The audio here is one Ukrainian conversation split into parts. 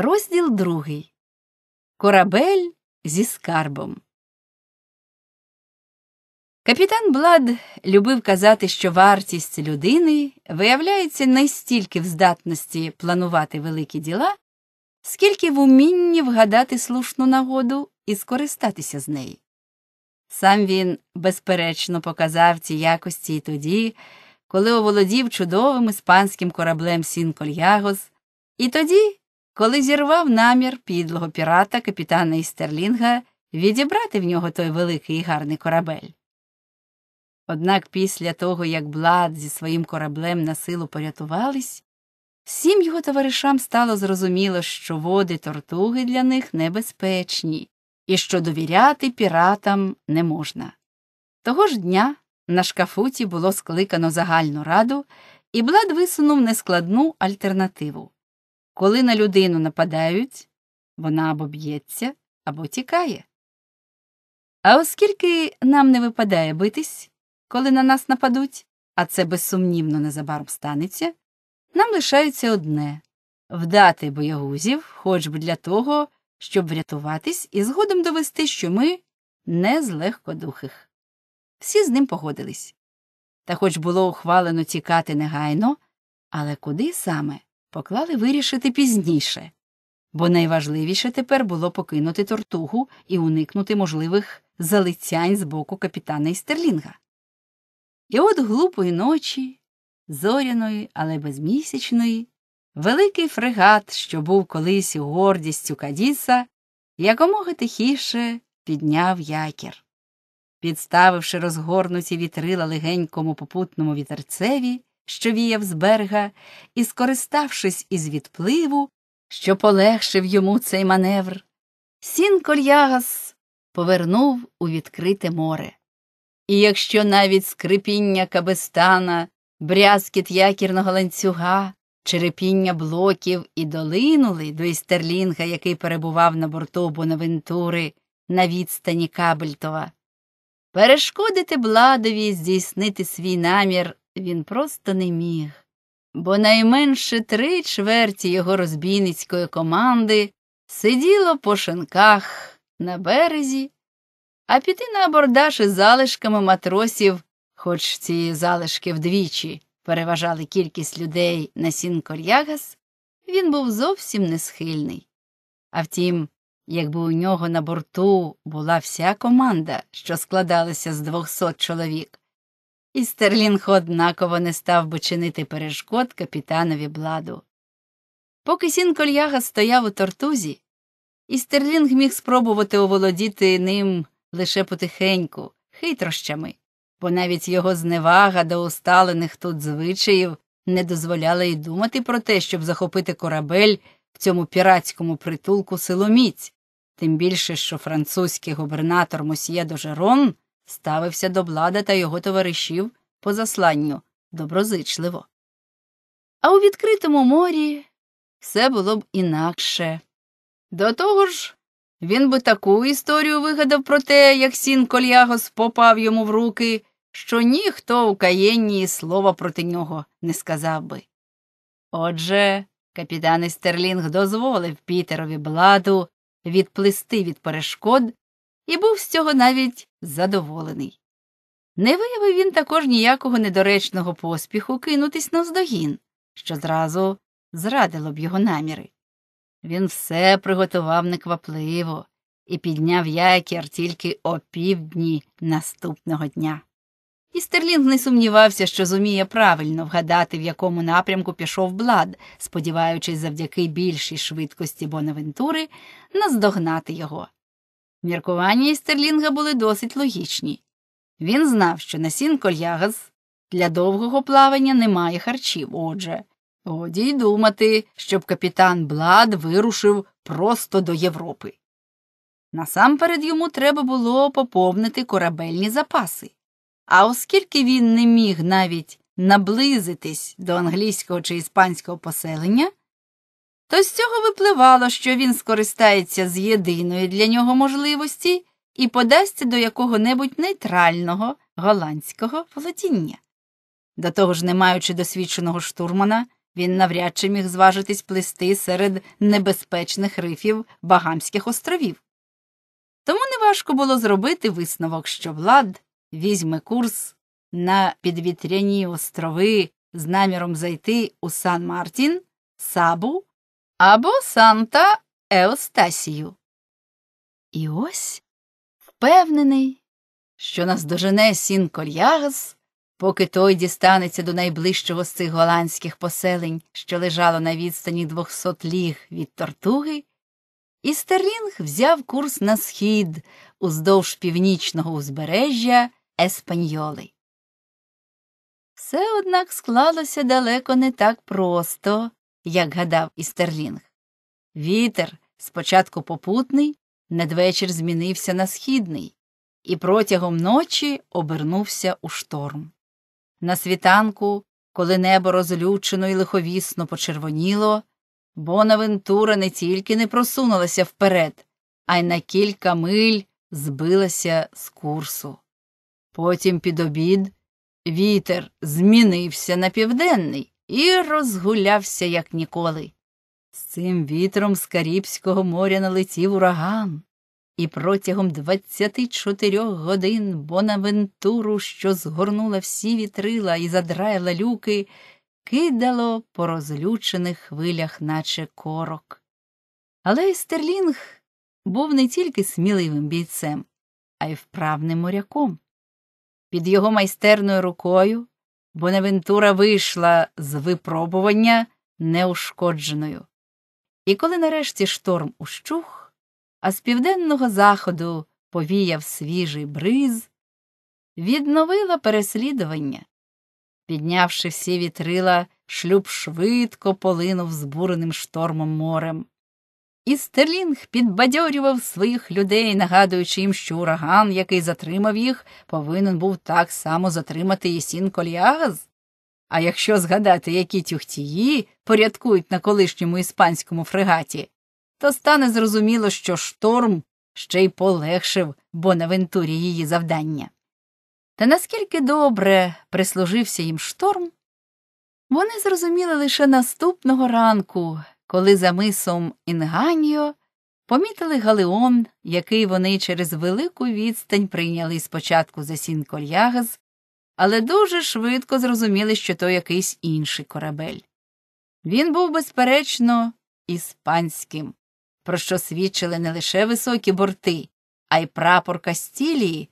Розділ другий Корабель зі скарбом. Капітан Блад любив казати, що вартість людини виявляється не стільки в здатності планувати великі діла, скільки в умінні вгадати слушну нагоду і скористатися з неї. Сам він безперечно показав ці якості і тоді, коли оволодів чудовим іспанським кораблем Сінкольягос, і тоді коли зірвав намір підлого пірата капітана Істерлінга відібрати в нього той великий і гарний корабель. Однак після того, як Блад зі своїм кораблем на силу порятувались, всім його товаришам стало зрозуміло, що води тортуги для них небезпечні і що довіряти піратам не можна. Того ж дня на шкафуті було скликано загальну раду, і Блад висунув нескладну альтернативу. Коли на людину нападають, вона або б'ється, або тікає. А оскільки нам не випадає битись, коли на нас нападуть, а це безсумнівно незабаром станеться, нам лишається одне вдати боягузів, хоч би для того, щоб врятуватись і згодом довести, що ми не з легкодухих. Всі з ним погодились. Та хоч було ухвалено тікати негайно, але куди саме? поклали вирішити пізніше, бо найважливіше тепер було покинути тортугу і уникнути можливих залицянь з боку капітана Істерлінга. І от глупої ночі, зоряної, але безмісячної, великий фрегат, що був колись гордістю Кадіса, якомога тихіше підняв якір. Підставивши розгорнуті вітрила легенькому попутному вітерцеві, що віяв з берега, і, скориставшись із відпливу, що полегшив йому цей маневр, Сінкольягас повернув у відкрите море. І якщо навіть скрипіння кабестана, брязкіт якірного ланцюга, черепіння блоків і долинули до істерлінга, який перебував на борту Бонавентури на відстані Кабельтова, перешкодити бладові здійснити свій намір він просто не міг, бо найменше три чверті його розбійницької команди сиділо по шинках на березі, а піти на абордаж із залишками матросів, хоч ці залишки вдвічі переважали кількість людей на сін він був зовсім не схильний. А втім, якби у нього на борту була вся команда, що складалася з двохсот чоловік і Стерлінг однаково не став би чинити перешкод капітанові бладу. Поки сін кольяга стояв у тортузі, і Стерлінг міг спробувати оволодіти ним лише потихеньку, хитрощами, бо навіть його зневага до усталених тут звичаїв не дозволяла й думати про те, щоб захопити корабель в цьому піратському притулку силоміць, тим більше, що французький губернатор Мосьє Дожерон – ставився до блада та його товаришів по засланню доброзичливо. А у відкритому морі все було б інакше. До того ж, він би таку історію вигадав про те, як сін Кольягос попав йому в руки, що ніхто у каєнні слова проти нього не сказав би. Отже, капітан Стерлінг дозволив Пітерові бладу відплисти від перешкод, і був з цього навіть задоволений. Не виявив він також ніякого недоречного поспіху кинутись на здогін, що зразу зрадило б його наміри. Він все приготував неквапливо і підняв якір тільки о півдні наступного дня. І Стерлінг не сумнівався, що зуміє правильно вгадати, в якому напрямку пішов блад, сподіваючись завдяки більшій швидкості Бонавентури наздогнати його. Міркування Істерлінга були досить логічні. Він знав, що на сін для довгого плавання немає харчів, отже, годі й думати, щоб капітан Блад вирушив просто до Європи. Насамперед йому треба було поповнити корабельні запаси, а оскільки він не міг навіть наблизитись до англійського чи іспанського поселення, то з цього випливало, що він скористається з єдиної для нього можливості і подасться до якого-небудь нейтрального голландського володіння. До того ж, не маючи досвідченого штурмана, він навряд чи міг зважитись плисти серед небезпечних рифів Багамських островів. Тому неважко було зробити висновок, що Влад візьме курс на підвітряні острови з наміром зайти у Сан Мартін, Сабу або Санта Еостасію. І ось впевнений, що наздожене сін Кольягас, поки той дістанеться до найближчого з цих голландських поселень, що лежало на відстані двохсот ліг від тортуги, і Істерлінг взяв курс на схід уздовж північного узбережжя Еспаньоли. Все однак склалося далеко не так просто, як гадав Істерлінг. Вітер спочатку попутний, надвечір змінився на східний і протягом ночі обернувся у шторм. На світанку, коли небо розлючено і лиховісно почервоніло, Бонавентура не тільки не просунулася вперед, а й на кілька миль збилася з курсу. Потім під обід вітер змінився на південний, і розгулявся, як ніколи. З цим вітром з Карібського моря налетів ураган, і протягом 24 годин Бонавентуру, що згорнула всі вітрила і задраяла люки, кидало по розлючених хвилях, наче корок. Але Стерлінг був не тільки сміливим бійцем, а й вправним моряком. Під його майстерною рукою Бонавентура вийшла з випробування неушкодженою. І коли нарешті шторм ущух, а з південного заходу повіяв свіжий бриз, відновила переслідування. Піднявши всі вітрила, шлюб швидко полинув збуреним штормом морем. І Стерлінг підбадьорював своїх людей, нагадуючи їм, що ураган, який затримав їх, повинен був так само затримати і сін Коліаз. А якщо згадати, які тюхтії порядкують на колишньому іспанському фрегаті, то стане зрозуміло, що шторм ще й полегшив Бонавентурі її завдання. Та наскільки добре прислужився їм шторм, вони зрозуміли лише наступного ранку коли за мисом Інганьо помітили галеон, який вони через велику відстань прийняли спочатку за сін кольягаз, але дуже швидко зрозуміли, що то якийсь інший корабель. Він був, безперечно, іспанським, про що свідчили не лише високі борти, а й прапор Кастілії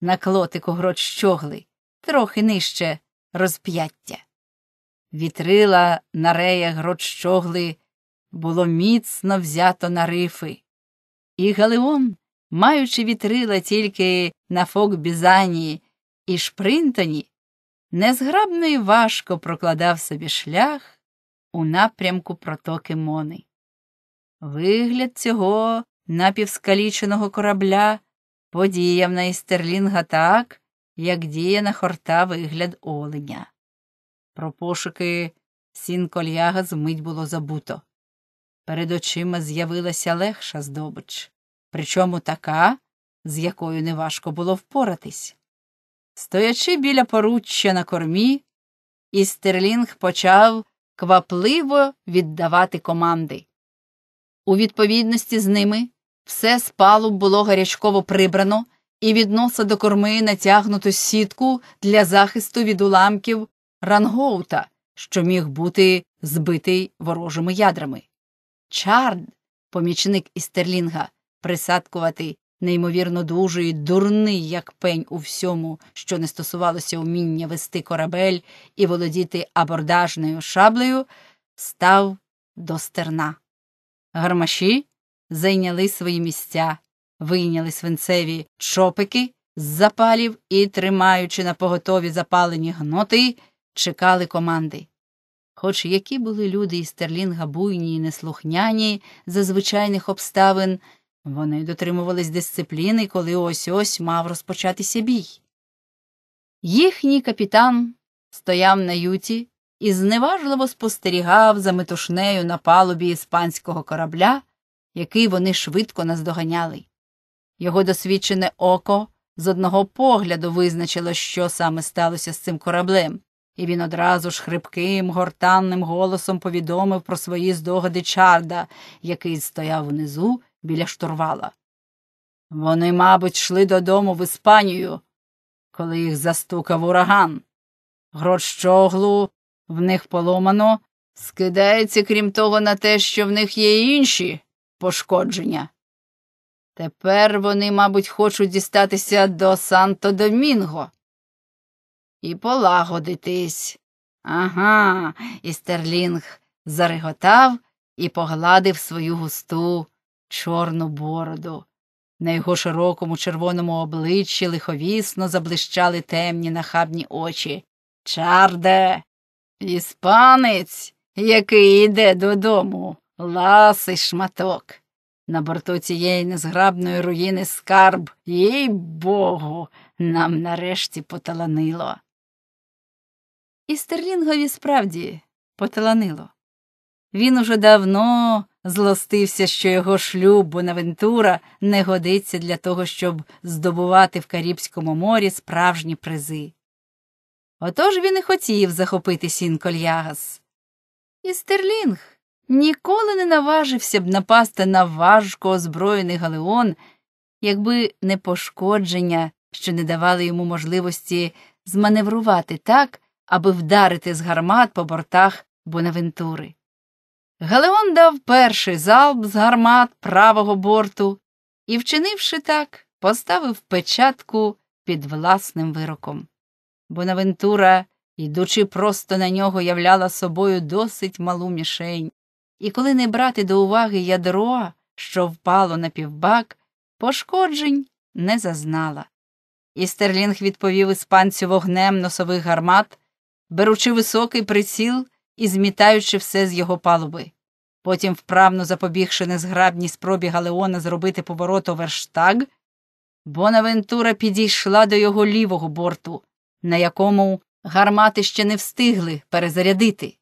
на клотику грот щогли, трохи нижче розп'яття. Вітрила на реях грот щогли було міцно взято на рифи. І Галеон, маючи вітрила тільки на фок Бізанії і шпринтані, незграбно і важко прокладав собі шлях у напрямку протоки Мони. Вигляд цього напівскаліченого корабля подіяв на істерлінга так, як діє на хорта вигляд оленя. Про пошуки сінкольяга змить було забуто. Перед очима з'явилася легша здобич, причому така, з якою неважко було впоратись. Стоячи біля поруччя на кормі, істерлінг почав квапливо віддавати команди. У відповідності з ними все з палуб було гарячково прибрано і від носа до корми натягнуту сітку для захисту від уламків рангоута, що міг бути збитий ворожими ядрами. Чард, помічник істерлінга, присадкуватий, неймовірно дужий, дурний, як пень у всьому, що не стосувалося уміння вести корабель і володіти абордажною шаблею, став до стерна. Гармаші зайняли свої місця, вийняли свинцеві чопики з запалів і, тримаючи на поготові запалені гноти, чекали команди. Хоч які були люди із Терлінга буйні і неслухняні за звичайних обставин, вони дотримувались дисципліни, коли ось ось мав розпочатися бій. Їхній капітан стояв на юті і зневажливо спостерігав за метушнею на палубі іспанського корабля, який вони швидко наздоганяли. Його досвідчене око з одного погляду визначило, що саме сталося з цим кораблем і він одразу ж хрипким, гортанним голосом повідомив про свої здогади чарда, який стояв внизу біля штурвала. Вони, мабуть, йшли додому в Іспанію, коли їх застукав ураган. Грот щоглу в них поломано, скидається, крім того, на те, що в них є інші пошкодження. Тепер вони, мабуть, хочуть дістатися до Санто Домінго і полагодитись. Ага, і Стерлінг зареготав і погладив свою густу чорну бороду. На його широкому червоному обличчі лиховісно заблищали темні нахабні очі. Чарде, іспанець, який йде додому, ласий шматок. На борту цієї незграбної руїни скарб, їй богу, нам нарешті поталанило. І Стерлінгові справді поталанило. Він уже давно злостився, що його шлюб Бонавентура не годиться для того, щоб здобувати в Карібському морі справжні призи. Отож він і хотів захопити сін Кольягас. І Стерлінг ніколи не наважився б напасти на важко озброєний галеон, якби не пошкодження, що не давали йому можливості зманеврувати так, аби вдарити з гармат по бортах Бонавентури. Галеон дав перший залп з гармат правого борту і, вчинивши так, поставив печатку під власним вироком. Бонавентура, йдучи просто на нього, являла собою досить малу мішень, і коли не брати до уваги ядро, що впало на півбак, пошкоджень не зазнала. І Стерлінг відповів іспанцю вогнем носових гармат беручи високий приціл і змітаючи все з його палуби. Потім, вправно запобігши незграбній спробі Галеона зробити поворот у верштаг, Бонавентура підійшла до його лівого борту, на якому гармати ще не встигли перезарядити.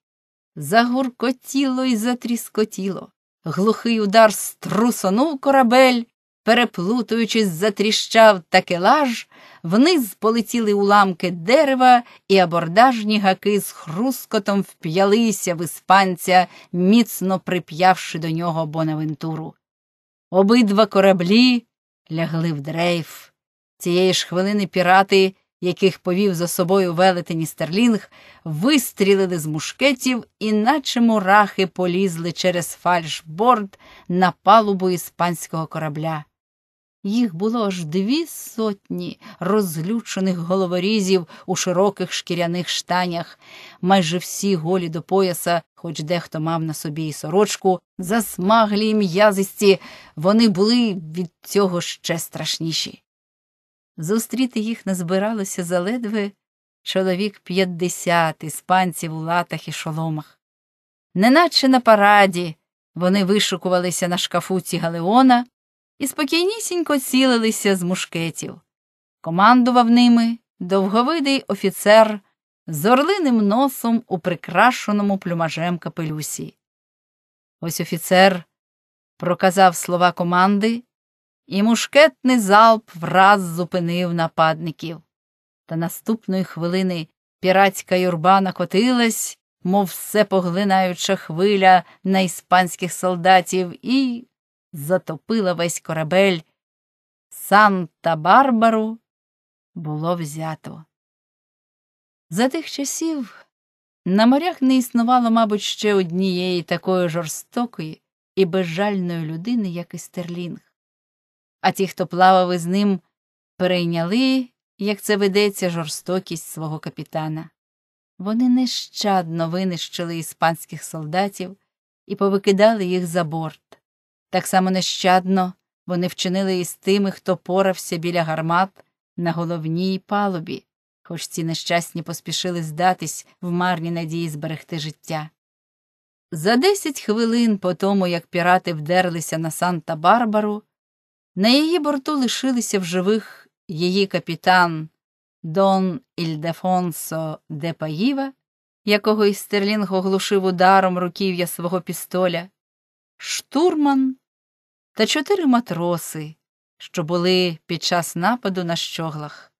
Загуркотіло і затріскотіло. Глухий удар струсонув корабель, переплутуючись, затріщав такелаж, вниз полетіли уламки дерева, і абордажні гаки з хрускотом вп'ялися в іспанця, міцно прип'явши до нього Бонавентуру. Обидва кораблі лягли в дрейф. Цієї ж хвилини пірати, яких повів за собою велетені Стерлінг, вистрілили з мушкетів, і наче мурахи полізли через фальшборд на палубу іспанського корабля. Їх було аж дві сотні розлючених головорізів у широких шкіряних штанях. Майже всі голі до пояса, хоч дехто мав на собі і сорочку, засмаглі і м'язисті, вони були від цього ще страшніші. Зустріти їх назбиралося заледве чоловік п'ятдесят іспанців у латах і шоломах. Неначе на параді вони вишукувалися на шкафуці Галеона і спокійнісінько цілилися з мушкетів. Командував ними довговидий офіцер з орлиним носом у прикрашеному плюмажем капелюсі. Ось офіцер проказав слова команди, і мушкетний залп враз зупинив нападників. Та наступної хвилини піратська юрба накотилась, мов все поглинаюча хвиля на іспанських солдатів, і затопила весь корабель. Санта-Барбару було взято. За тих часів на морях не існувало, мабуть, ще однієї такої жорстокої і безжальної людини, як Істерлінг. А ті, хто плавав із ним, перейняли, як це ведеться, жорстокість свого капітана. Вони нещадно винищили іспанських солдатів і повикидали їх за борт. Так само нещадно вони вчинили із тими, хто порався біля гармат на головній палубі, хоч ці нещасні поспішили здатись в марні надії зберегти життя. За десять хвилин по тому, як пірати вдерлися на Санта Барбару, на її борту лишилися в живих її капітан Дон Ільдефонсо де Паїва, якого істерлінг оглушив ударом руків'я свого пістоля, штурман та чотири матроси, що були під час нападу на щоглах.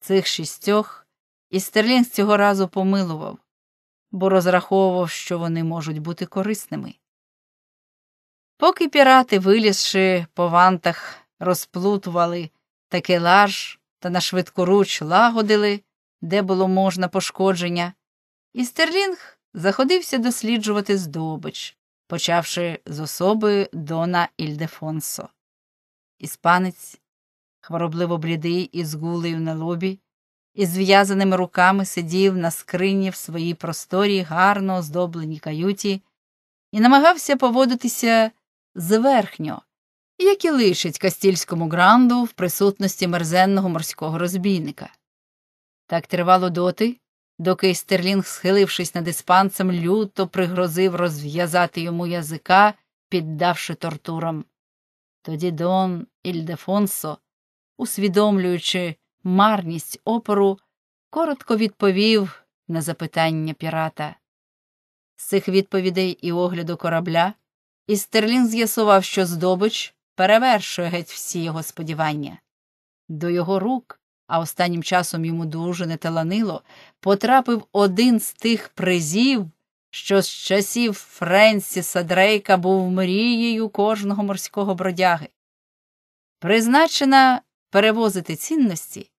Цих шістьох Істерлінг цього разу помилував, бо розраховував, що вони можуть бути корисними. Поки пірати, вилізши по вантах, розплутували такелаж та на швидкоруч лагодили, де було можна пошкодження, Істерлінг заходився досліджувати здобич почавши з особи Дона Ільдефонсо. Іспанець, хворобливо блідий, і з гулею на лобі, із зв'язаними руками сидів на скрині в своїй просторі, гарно оздобленій каюті, і намагався поводитися зверхньо, як і лишить Кастільському гранду в присутності мерзенного морського розбійника. Так тривало доти, доки Стерлінг, схилившись над іспанцем, люто пригрозив розв'язати йому язика, піддавши тортурам. Тоді Дон Ільдефонсо, усвідомлюючи марність опору, коротко відповів на запитання пірата. З цих відповідей і огляду корабля, Істерлін з'ясував, що здобич перевершує геть всі його сподівання. До його рук а останнім часом йому дуже не таланило, потрапив один з тих призів, що з часів Френсіса Дрейка був мрією кожного морського бродяги. Призначена перевозити цінності,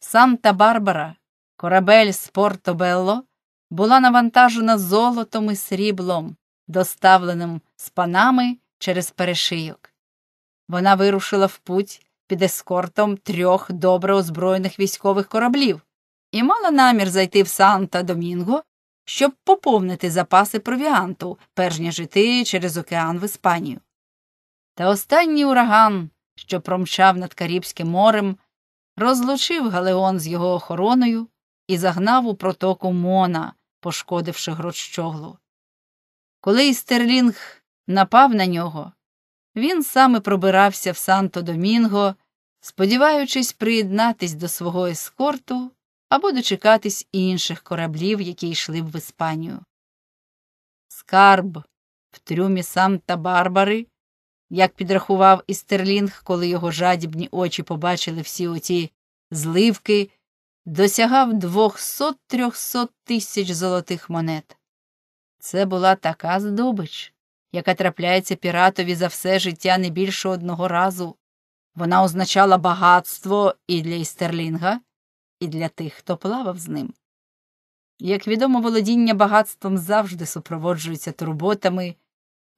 Санта Барбара, корабель з Порто-Белло, була навантажена золотом і сріблом, доставленим з панами через перешийок. Вона вирушила в путь під ескортом трьох добре озброєних військових кораблів і мала намір зайти в Санта Домінго, щоб поповнити запаси провіанту, перш ніж жити через океан в Іспанію. Та останній ураган, що промчав над Карібським морем, розлучив Галеон з його охороною і загнав у протоку Мона, пошкодивши грот Коли Істерлінг напав на нього, він саме пробирався в Санто-Домінго, сподіваючись приєднатись до свого ескорту або дочекатись інших кораблів, які йшли б в Іспанію. Скарб в трюмі Санта-Барбари, як підрахував Істерлінг, коли його жадібні очі побачили всі оті зливки, досягав 200-300 тисяч золотих монет. Це була така здобич яка трапляється піратові за все життя не більше одного разу. Вона означала багатство і для Істерлінга, і для тих, хто плавав з ним. Як відомо, володіння багатством завжди супроводжується турботами,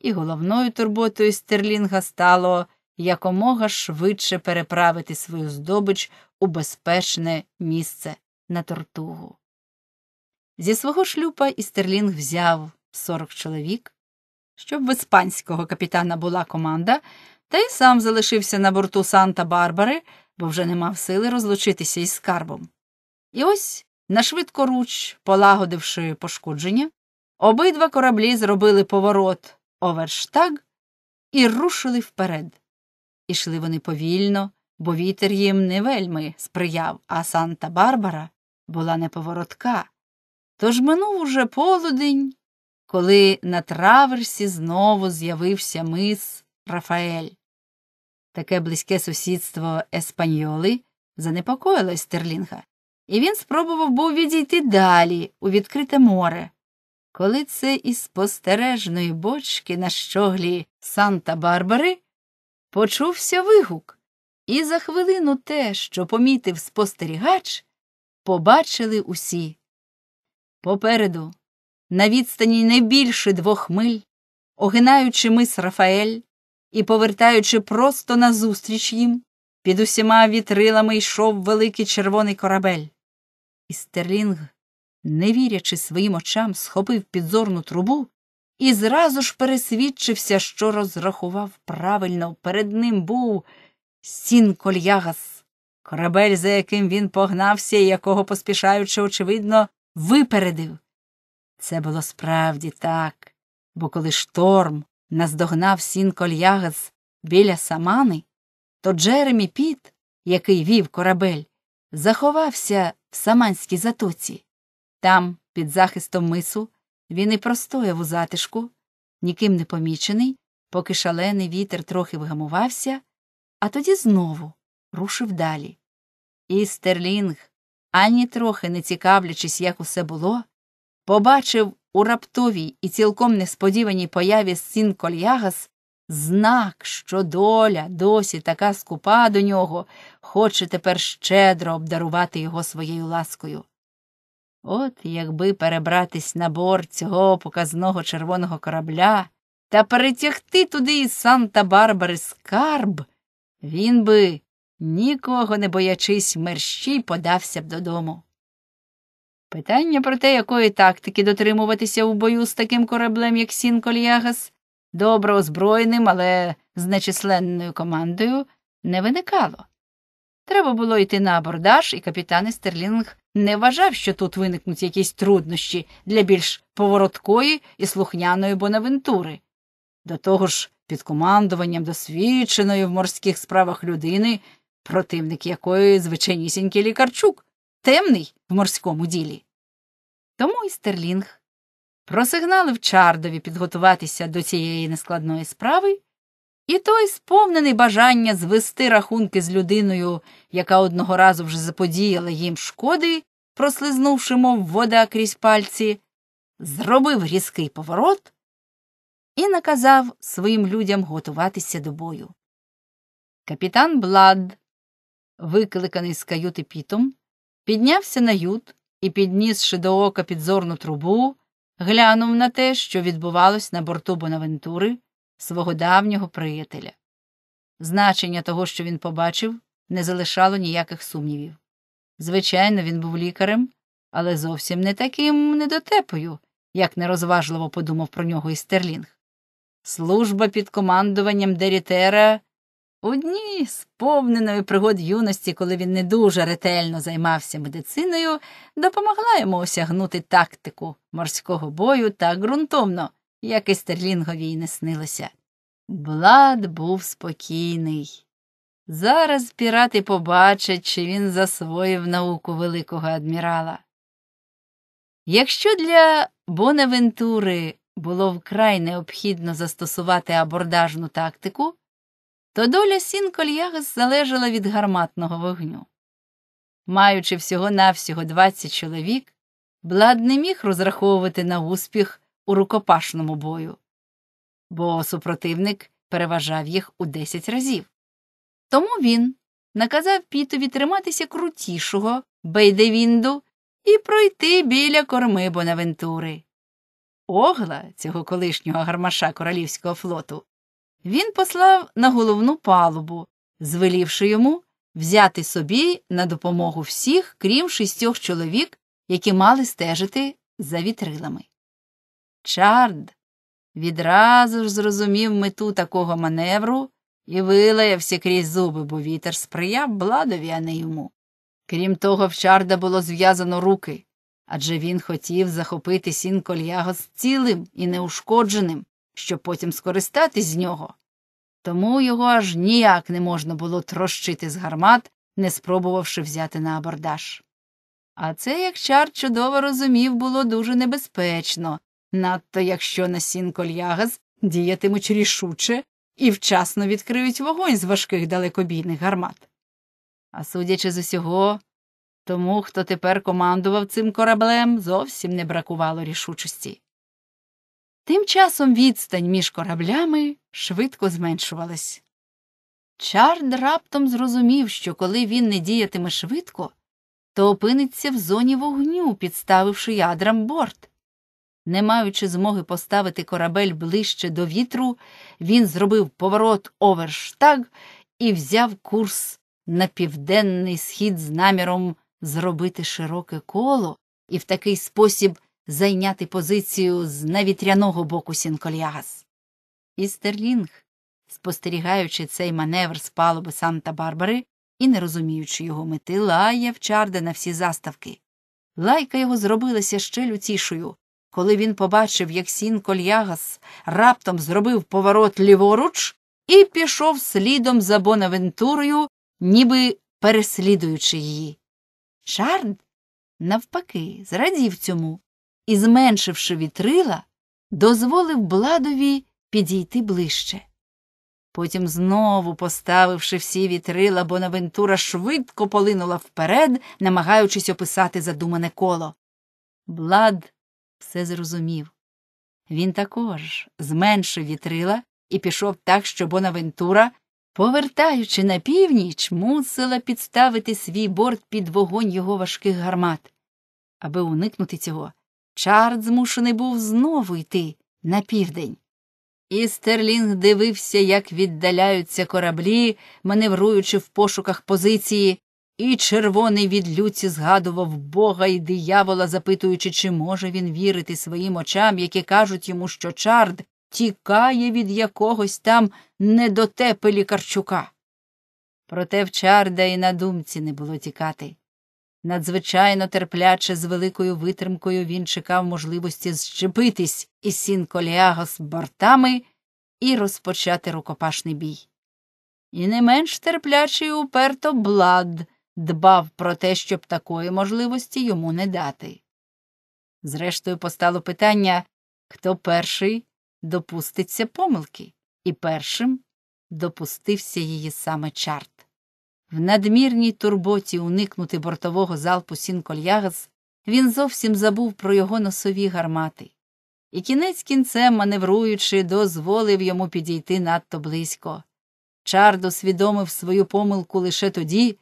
і головною турботою Стерлінга стало якомога швидше переправити свою здобич у безпечне місце на тортугу. Зі свого шлюпа Істерлінг взяв 40 чоловік, щоб в іспанського капітана була команда, та й сам залишився на борту Санта-Барбари, бо вже не мав сили розлучитися із скарбом. І ось, на швидкоруч, полагодивши пошкодження, обидва кораблі зробили поворот оверштаг і рушили вперед. Ішли вони повільно, бо вітер їм не вельми сприяв, а Санта Барбара була неповоротка. Тож минув уже полудень, коли на траверсі знову з'явився мис Рафаель. Таке близьке сусідство еспаньоли занепокоїло Стерлінга, і він спробував був відійти далі у відкрите море. Коли це із спостережної бочки на щоглі Санта Барбари почувся вигук, і за хвилину те, що помітив спостерігач, побачили усі. Попереду на відстані не більше двох миль, огинаючи мис Рафаель і повертаючи просто назустріч їм, під усіма вітрилами йшов великий червоний корабель. І Стерлінг, не вірячи своїм очам, схопив підзорну трубу і зразу ж пересвідчився, що розрахував правильно, перед ним був сін кольягас, корабель, за яким він погнався і якого, поспішаючи, очевидно, випередив. Це було справді так, бо коли шторм наздогнав сін кольягас біля самани, то Джеремі Піт, який вів корабель, заховався в саманській затоці. Там, під захистом мису, він і простояв у затишку, ніким не помічений, поки шалений вітер трохи вгамувався, а тоді знову рушив далі. І Стерлінг, ані трохи не цікавлячись, як усе було, побачив у раптовій і цілком несподіваній появі син Кольягас знак, що доля досі така скупа до нього, хоче тепер щедро обдарувати його своєю ласкою. От якби перебратись на борт цього показного червоного корабля та перетягти туди із Санта Барбари скарб, він би, нікого не боячись мерщій, подався б додому. Питання про те, якої тактики дотримуватися у бою з таким кораблем, як Сін Кольягас, добре озброєним, але з нечисленною командою, не виникало. Треба було йти на абордаж, і капітан Стерлінг не вважав, що тут виникнуть якісь труднощі для більш повороткої і слухняної бонавентури. До того ж, під командуванням досвідченої в морських справах людини, противник якої звичайнісінький лікарчук, темний в морському ділі. Тому і Стерлінг просигналив Чардові підготуватися до цієї нескладної справи, і той, сповнений бажання звести рахунки з людиною, яка одного разу вже заподіяла їм шкоди, прослизнувши, мов вода крізь пальці, зробив різкий поворот і наказав своїм людям готуватися до бою. Капітан Блад, викликаний з каюти пітом, піднявся на ют і, піднісши до ока підзорну трубу, глянув на те, що відбувалось на борту Бонавентури свого давнього приятеля. Значення того, що він побачив, не залишало ніяких сумнівів. Звичайно, він був лікарем, але зовсім не таким недотепою, як нерозважливо подумав про нього Істерлінг. Служба під командуванням Дерітера у дні, сповненої пригод юності, коли він не дуже ретельно займався медициною, допомогла йому осягнути тактику морського бою так ґрунтовно, як і Стерлінгові й не снилося. Блад був спокійний. Зараз пірати побачать, чи він засвоїв науку великого адмірала. Якщо для Бонавентури було вкрай необхідно застосувати абордажну тактику, то доля Сінкольягас залежала від гарматного вогню. Маючи всього навсього 20 чоловік, Блад не міг розраховувати на успіх у рукопашному бою, бо супротивник переважав їх у 10 разів. Тому він наказав пітові триматися крутішого Бейдевінду і пройти біля корми Бонавентури. Огла, цього колишнього гармаша королівського флоту, він послав на головну палубу, звелівши йому взяти собі на допомогу всіх, крім шістьох чоловік, які мали стежити за вітрилами. Чард відразу ж зрозумів мету такого маневру і вилаявся крізь зуби, бо вітер сприяв бладові, а не йому. Крім того, в чарда було зв'язано руки адже він хотів захопити сін кольяго з цілим і неушкодженим щоб потім скористатись з нього. Тому його аж ніяк не можна було трощити з гармат, не спробувавши взяти на абордаж. А це, як чар чудово розумів, було дуже небезпечно, надто якщо на сін кольягаз діятимуть рішуче і вчасно відкриють вогонь з важких далекобійних гармат. А судячи з усього, тому, хто тепер командував цим кораблем, зовсім не бракувало рішучості. Тим часом відстань між кораблями швидко зменшувалась. Чард раптом зрозумів, що коли він не діятиме швидко, то опиниться в зоні вогню, підставивши ядрам борт. Не маючи змоги поставити корабель ближче до вітру, він зробив поворот оверштаг і взяв курс на південний схід з наміром зробити широке коло і в такий спосіб зайняти позицію з навітряного боку І Стерлінг, спостерігаючи цей маневр з палуби Санта Барбари і не розуміючи його мети, лаяв чарда на всі заставки. Лайка його зробилася ще лютішою, коли він побачив, як сін Кольягас раптом зробив поворот ліворуч і пішов слідом за Бонавентурою, ніби переслідуючи її. Чард, навпаки, зрадів цьому і, зменшивши вітрила, дозволив бладові підійти ближче. Потім знову, поставивши всі вітрила, Бонавентура швидко полинула вперед, намагаючись описати задумане коло. Блад все зрозумів. Він також зменшив вітрила і пішов так, що Бонавентура, повертаючи на північ, мусила підставити свій борт під вогонь його важких гармат. Аби уникнути цього, Чарт змушений був знову йти на південь. І Стерлінг дивився, як віддаляються кораблі, маневруючи в пошуках позиції, і червоний від люці згадував бога і диявола, запитуючи, чи може він вірити своїм очам, які кажуть йому, що чард тікає від якогось там недотепелі Карчука. Проте в чарда і на думці не було тікати. Надзвичайно терпляче, з великою витримкою він чекав можливості зчепитись із сін з бортами і розпочати рукопашний бій. І не менш терплячий уперто блад дбав про те, щоб такої можливості йому не дати. Зрештою, постало питання, хто перший допуститься помилки, і першим допустився її саме чарт. В надмірній турботі уникнути бортового залпу Сінкольягз, він зовсім забув про його носові гармати, і кінець кінцем, маневруючи, дозволив йому підійти надто близько. Чардо свідомив свою помилку лише тоді,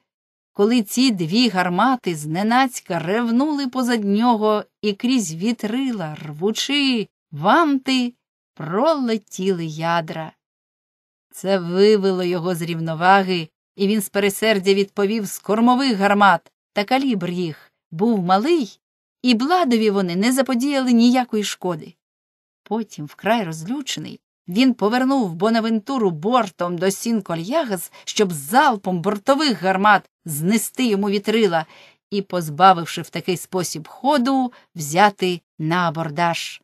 коли ці дві гармати зненацька ревнули позад нього і крізь вітрила, рвучи, вамти, пролетіли ядра. Це вивело його з рівноваги і він з пересердя відповів з кормових гармат, та калібр їх був малий, і бладові вони не заподіяли ніякої шкоди. Потім, вкрай розлючений, він повернув Бонавентуру бортом до сін кольягас, щоб залпом бортових гармат знести йому вітрила і, позбавивши в такий спосіб ходу, взяти на абордаж.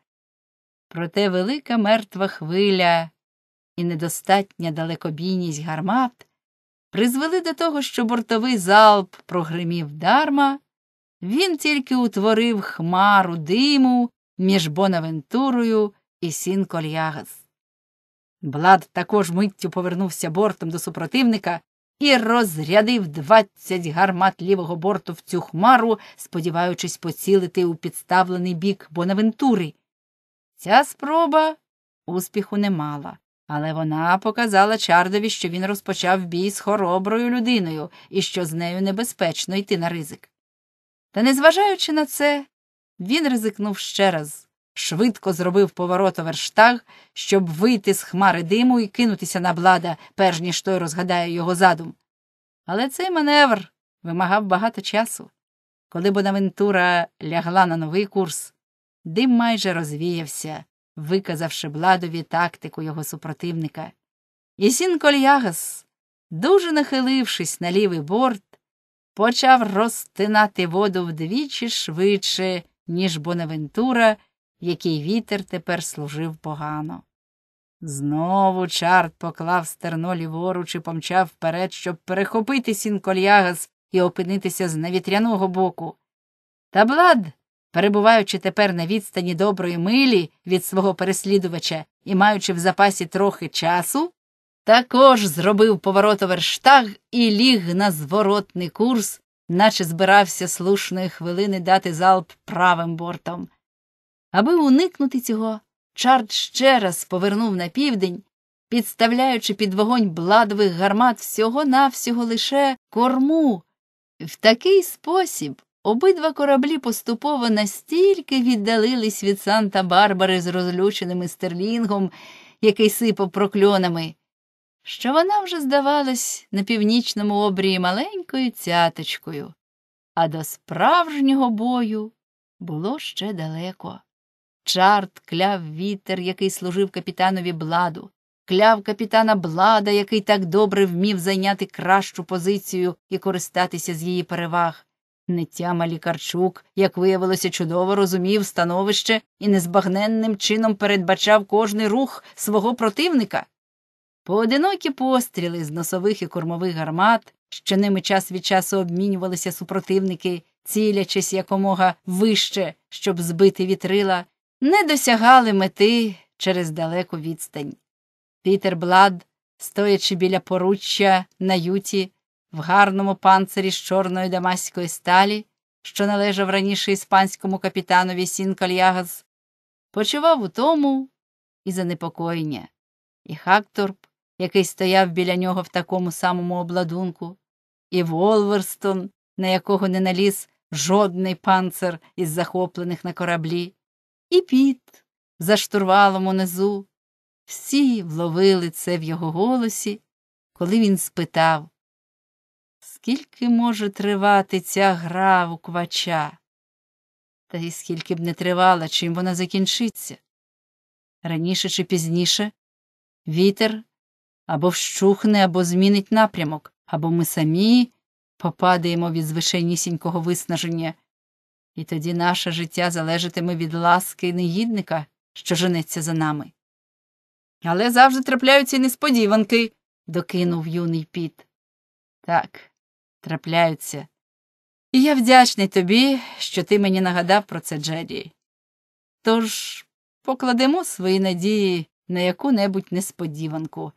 Проте велика мертва хвиля і недостатня далекобійність гармат призвели до того, що бортовий залп прогримів дарма, він тільки утворив хмару диму між Бонавентурою і Сінкольягас. Блад також миттю повернувся бортом до супротивника і розрядив двадцять гармат лівого борту в цю хмару, сподіваючись поцілити у підставлений бік Бонавентури. Ця спроба успіху не мала. Але вона показала Чардові, що він розпочав бій з хороброю людиною і що з нею небезпечно йти на ризик. Та, незважаючи на це, він ризикнув ще раз, швидко зробив поворот у верштаг, щоб вийти з хмари диму і кинутися на блада, перш ніж той розгадає його задум. Але цей маневр вимагав багато часу. Коли Бонавентура лягла на новий курс, дим майже розвіявся виказавши бладові тактику його супротивника. Ісін Кольягас, дуже нахилившись на лівий борт, почав розтинати воду вдвічі швидше, ніж Бонавентура, який вітер тепер служив погано. Знову чарт поклав стерно ліворуч і помчав вперед, щоб перехопити Сінкольягас і опинитися з навітряного боку. Та блад Перебуваючи тепер на відстані доброї милі від свого переслідувача і маючи в запасі трохи часу, також зробив поворот верштаг і ліг на зворотний курс, наче збирався слушної хвилини дати залп правим бортом. Аби уникнути цього, Чард ще раз повернув на південь, підставляючи під вогонь бладових гармат всього навсього лише корму. В такий спосіб. Обидва кораблі поступово настільки віддалились від Санта-Барбари з розлюченим стерлінгом, який сипав прокльонами, що вона вже здавалась на північному обрії маленькою цяточкою, а до справжнього бою було ще далеко. Чарт кляв вітер, який служив капітанові бладу, кляв капітана блада, який так добре вмів зайняти кращу позицію і користатися з її переваг. Ниття Малікарчук, як виявилося, чудово розумів становище і незбагненним чином передбачав кожний рух свого противника. Поодинокі постріли з носових і кормових гармат, що ними час від часу обмінювалися супротивники, цілячись якомога вище, щоб збити вітрила, не досягали мети через далеку відстань. Пітер Блад, стоячи біля поруччя на юті, в гарному панцирі з чорної дамаської сталі, що належав раніше іспанському капітанові Сін Кальягас, почував утому і занепокоєння, і Хакторп, який стояв біля нього в такому самому обладунку, і Волверстон, на якого не наліз жодний панцир із захоплених на кораблі, і піт за штурвалом унизу. Всі вловили це в його голосі, коли він спитав Скільки може тривати ця гра у квача? Та й скільки б не тривала, чим вона закінчиться? Раніше чи пізніше вітер або вщухне, або змінить напрямок, або ми самі попадаємо від звишенісінького виснаження, і тоді наше життя залежатиме від ласки негідника, що женеться за нами. Але завжди трапляються й несподіванки, докинув юний піт. Так, трапляються. І я вдячний тобі, що ти мені нагадав про це, Джеді. Тож покладемо свої надії на яку-небудь несподіванку,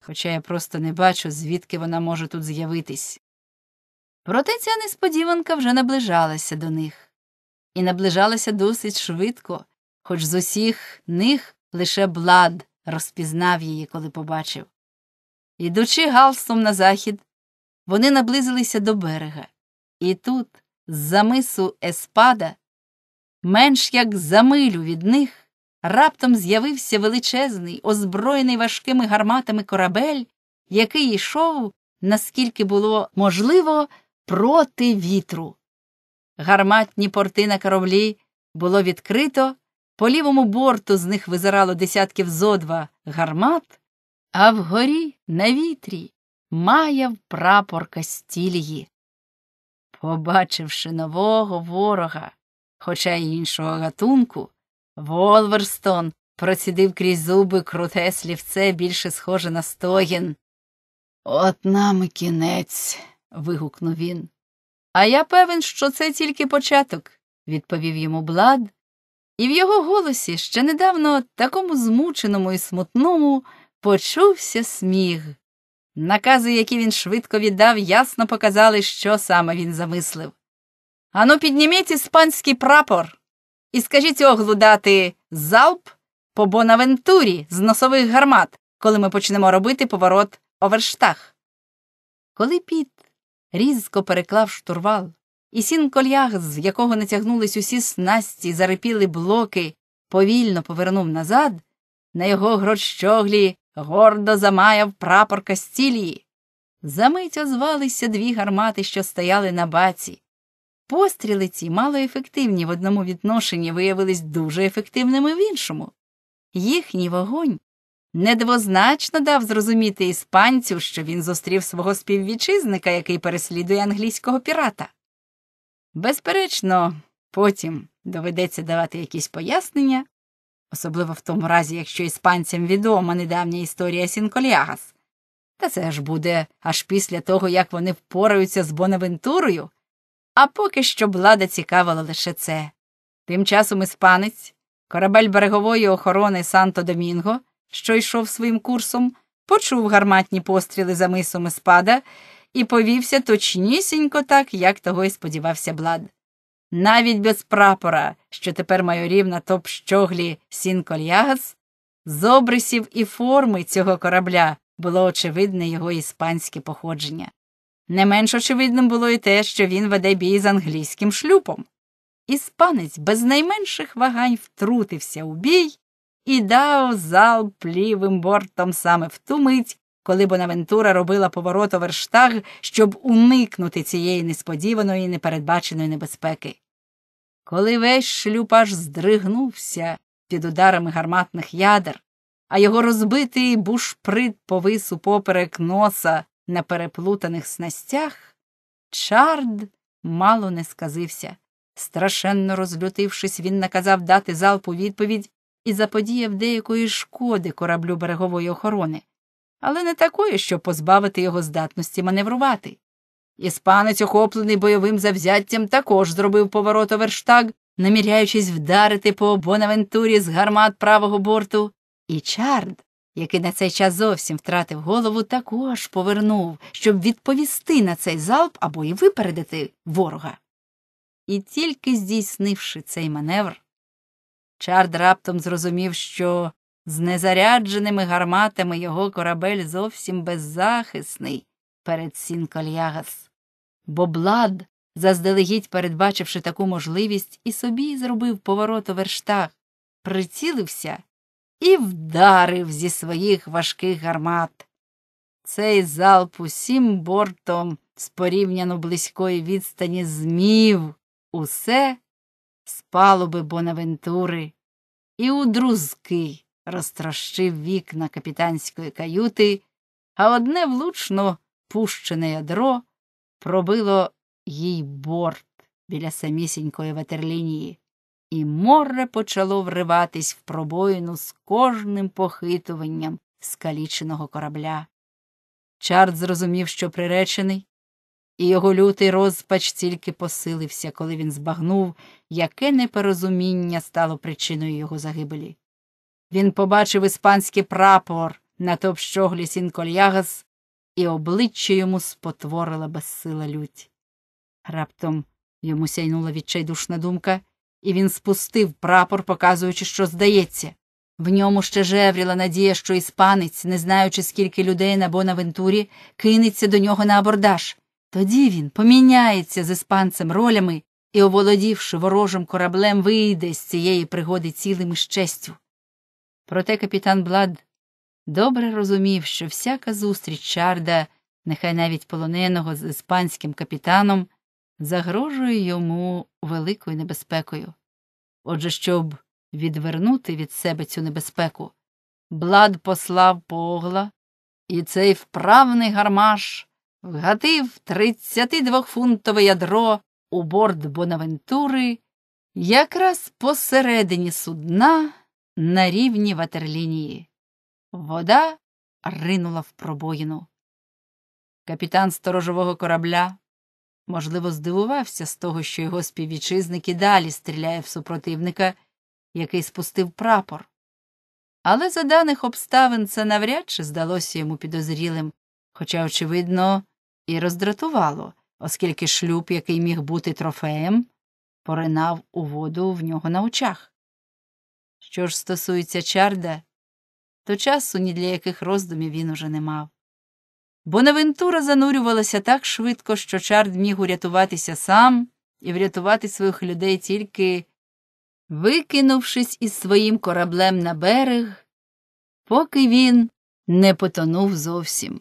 хоча я просто не бачу, звідки вона може тут з'явитись. Проте ця несподіванка вже наближалася до них, і наближалася досить швидко, хоч з усіх них лише блад розпізнав її, коли побачив. Ідучи галстом на захід, вони наблизилися до берега, і тут, з-за мису Еспада, менш як за милю від них, раптом з'явився величезний, озброєний важкими гарматами корабель, який йшов, наскільки було можливо, проти вітру. Гарматні порти на кораблі було відкрито, по лівому борту з них визирало десятків зо два гармат, а вгорі на вітрі маяв прапор Кастілії. Побачивши нового ворога, хоча й іншого гатунку, Волверстон процідив крізь зуби круте слівце більше схоже на стогін. От нам і кінець. вигукнув він. А я певен, що це тільки початок, відповів йому Блад, і в його голосі ще недавно такому змученому і смутному почувся сміх. Накази, які він швидко віддав, ясно показали, що саме він замислив. Ану, підніміть іспанський прапор і скажіть оглудати залп по Бонавентурі з носових гармат, коли ми почнемо робити поворот верштах. Коли піт різко переклав штурвал, і сін кольяг, з якого натягнулись усі снасті, зарипіли блоки, повільно повернув назад, на його грощоглі гордо замаяв прапор Кастілії. Замить озвалися дві гармати, що стояли на баці. Постріли ці мало ефективні в одному відношенні виявились дуже ефективними в іншому. Їхній вогонь недвозначно дав зрозуміти іспанцю, що він зустрів свого співвітчизника, який переслідує англійського пірата. Безперечно, потім доведеться давати якісь пояснення, особливо в тому разі, якщо іспанцям відома недавня історія Сінколіагас. Та це ж буде аж після того, як вони впораються з Бонавентурою, а поки що блада цікавила лише це. Тим часом іспанець, корабель берегової охорони Санто Домінго, що йшов своїм курсом, почув гарматні постріли за мисом іспада і повівся точнісінько так, як того й сподівався блад навіть без прапора, що тепер майорів на топ щоглі Сінкольягас, з обрисів і форми цього корабля було очевидне його іспанське походження. Не менш очевидним було і те, що він веде бій з англійським шлюпом. Іспанець без найменших вагань втрутився у бій і дав залп лівим бортом саме в ту мить, коли Бонавентура робила поворот у верштаг, щоб уникнути цієї несподіваної непередбаченої небезпеки коли весь шлюб аж здригнувся під ударами гарматних ядер, а його розбитий бушприт повис упоперек носа на переплутаних снастях, чард мало не сказився. Страшенно розлютившись, він наказав дати залпу відповідь і заподіяв деякої шкоди кораблю берегової охорони, але не такої, щоб позбавити його здатності маневрувати. Іспанець, охоплений бойовим завзяттям, також зробив поворот оверштаг, наміряючись вдарити по Бонавентурі з гармат правого борту. І чард, який на цей час зовсім втратив голову, також повернув, щоб відповісти на цей залп або й випередити ворога. І тільки здійснивши цей маневр, чард раптом зрозумів, що з незарядженими гарматами його корабель зовсім беззахисний перед Сінкольягас бо блад, заздалегідь передбачивши таку можливість, і собі зробив поворот у верштах, прицілився і вдарив зі своїх важких гармат. Цей залп усім бортом з порівняно близької відстані змів усе з палуби Бонавентури і у друзки розтрощив вікна капітанської каюти, а одне влучно пущене ядро пробило їй борт біля самісінької ватерлінії, і море почало вриватись в пробоїну з кожним похитуванням скаліченого корабля. Чарт зрозумів, що приречений, і його лютий розпач тільки посилився, коли він збагнув, яке непорозуміння стало причиною його загибелі. Він побачив іспанський прапор на топщоглі Сінкольягас і обличчя йому спотворила безсила лють. Раптом йому сяйнула відчайдушна думка, і він спустив прапор, показуючи, що здається. В ньому ще жевріла надія, що іспанець, не знаючи, скільки людей на Бонавентурі, кинеться до нього на абордаж. Тоді він поміняється з іспанцем ролями і, оволодівши ворожим кораблем, вийде з цієї пригоди цілим і щастю. Проте капітан Блад добре розумів, що всяка зустріч Чарда, нехай навіть полоненого з іспанським капітаном, загрожує йому великою небезпекою. Отже, щоб відвернути від себе цю небезпеку, Блад послав погла, і цей вправний гармаш вгатив 32-фунтове ядро у борт Бонавентури якраз посередині судна на рівні ватерлінії. Вода ринула в пробоїну. Капітан сторожового корабля, можливо, здивувався з того, що його співвітчизник і далі стріляє в супротивника, який спустив прапор. Але за даних обставин це навряд чи здалося йому підозрілим, хоча, очевидно, і роздратувало, оскільки шлюб, який міг бути трофеєм, поринав у воду в нього на очах. Що ж стосується чарда, то часу ні для яких роздумів він уже не мав. Бонавентура занурювалася так швидко, що чард міг урятуватися сам і врятувати своїх людей тільки викинувшись із своїм кораблем на берег, поки він не потонув зовсім.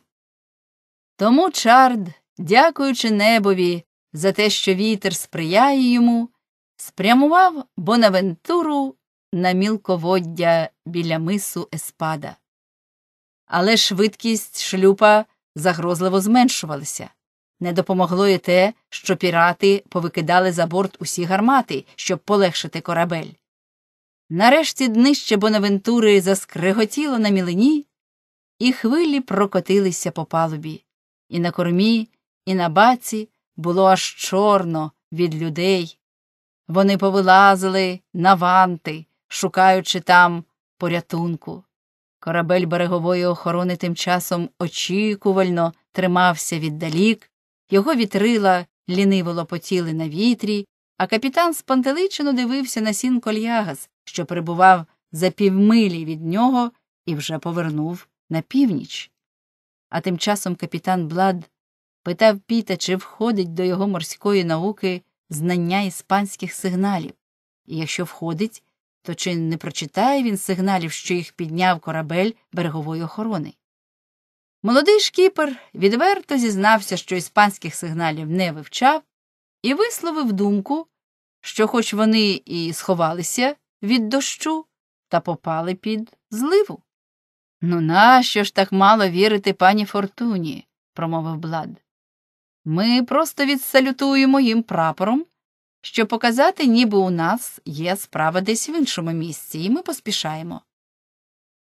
Тому чард, дякуючи небові за те, що вітер сприяє йому, спрямував Бонавентуру на мілководдя біля мису Еспада. Але швидкість шлюпа загрозливо зменшувалася. Не допомогло й те, що пірати повикидали за борт усі гармати, щоб полегшити корабель. Нарешті днище Бонавентури заскриготіло на мілині, і хвилі прокотилися по палубі. І на кормі, і на баці було аж чорно від людей. Вони повилазили на ванти, шукаючи там порятунку. Корабель берегової охорони тим часом очікувально тримався віддалік, його вітрила ліниво лопотіли на вітрі, а капітан спантеличено дивився на сін кольягас, що перебував за півмилі від нього і вже повернув на північ. А тим часом капітан Блад питав піта, чи входить до його морської науки знання іспанських сигналів, і якщо входить, то чи не прочитає він сигналів, що їх підняв корабель берегової охорони? Молодий шкіпер відверто зізнався, що іспанських сигналів не вивчав, і висловив думку, що, хоч вони і сховалися від дощу, та попали під зливу. Ну, нащо ж так мало вірити пані Фортуні? промовив Блад. Ми просто відсалютуємо їм прапором щоб показати, ніби у нас є справа десь в іншому місці, і ми поспішаємо.